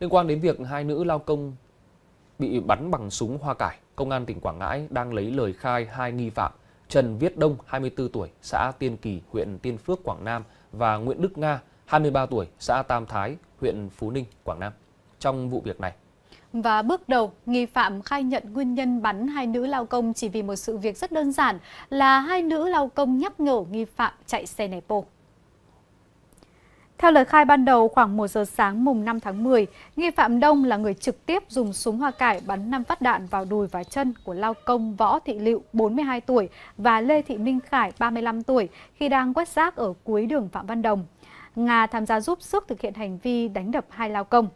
Liên quan đến việc hai nữ lao công bị bắn bằng súng hoa cải, Công an tỉnh Quảng Ngãi đang lấy lời khai hai nghi phạm Trần Viết Đông, 24 tuổi, xã Tiên Kỳ, huyện Tiên Phước, Quảng Nam và Nguyễn Đức Nga, 23 tuổi, xã Tam Thái, huyện Phú Ninh, Quảng Nam trong vụ việc này. Và bước đầu, nghi phạm khai nhận nguyên nhân bắn hai nữ lao công chỉ vì một sự việc rất đơn giản là hai nữ lao công nhắc nhở nghi phạm chạy xe nẹp bồ. Theo lời khai ban đầu, khoảng 1 giờ sáng mùng 5 tháng 10, nghi phạm Đông là người trực tiếp dùng súng hoa cải bắn 5 phát đạn vào đùi và chân của lao công Võ Thị Lựu, 42 tuổi và Lê Thị Minh Khải, 35 tuổi khi đang quét rác ở cuối đường Phạm Văn Đồng. Nga tham gia giúp sức thực hiện hành vi đánh đập hai lao công.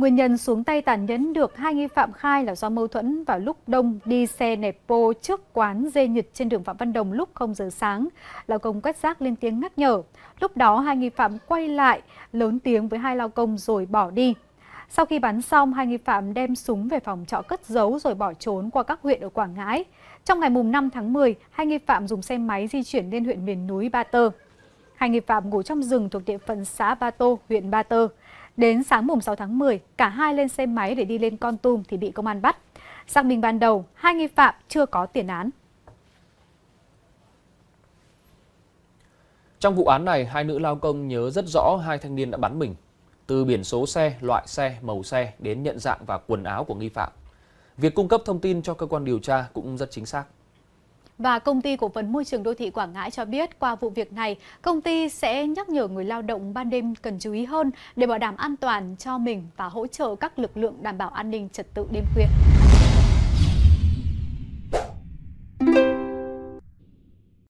Nguyên nhân xuống tay tàn nhẫn được hai nghi phạm khai là do mâu thuẫn vào lúc đông đi xe nẹp pô trước quán dê nhật trên đường Phạm Văn Đồng lúc 0 giờ sáng. Lao công quét rác lên tiếng nhắc nhở. Lúc đó hai nghi phạm quay lại, lớn tiếng với hai lao công rồi bỏ đi. Sau khi bắn xong, hai nghi phạm đem súng về phòng trọ cất giấu rồi bỏ trốn qua các huyện ở Quảng Ngãi. Trong ngày mùng 5 tháng 10, hai nghi phạm dùng xe máy di chuyển lên huyện miền núi Ba Tơ. Hai nghi phạm ngủ trong rừng thuộc địa phận xã Ba Tô, huyện Ba Tơ. Đến sáng mùng 6 tháng 10, cả hai lên xe máy để đi lên Con Tum thì bị công an bắt. Xác minh ban đầu, hai nghi phạm chưa có tiền án. Trong vụ án này, hai nữ lao công nhớ rất rõ hai thanh niên đã bắn mình. Từ biển số xe, loại xe, màu xe đến nhận dạng và quần áo của nghi phạm. Việc cung cấp thông tin cho cơ quan điều tra cũng rất chính xác và công ty cổ phần môi trường đô thị Quảng Ngãi cho biết qua vụ việc này, công ty sẽ nhắc nhở người lao động ban đêm cần chú ý hơn để bảo đảm an toàn cho mình và hỗ trợ các lực lượng đảm bảo an ninh trật tự đêm khuya.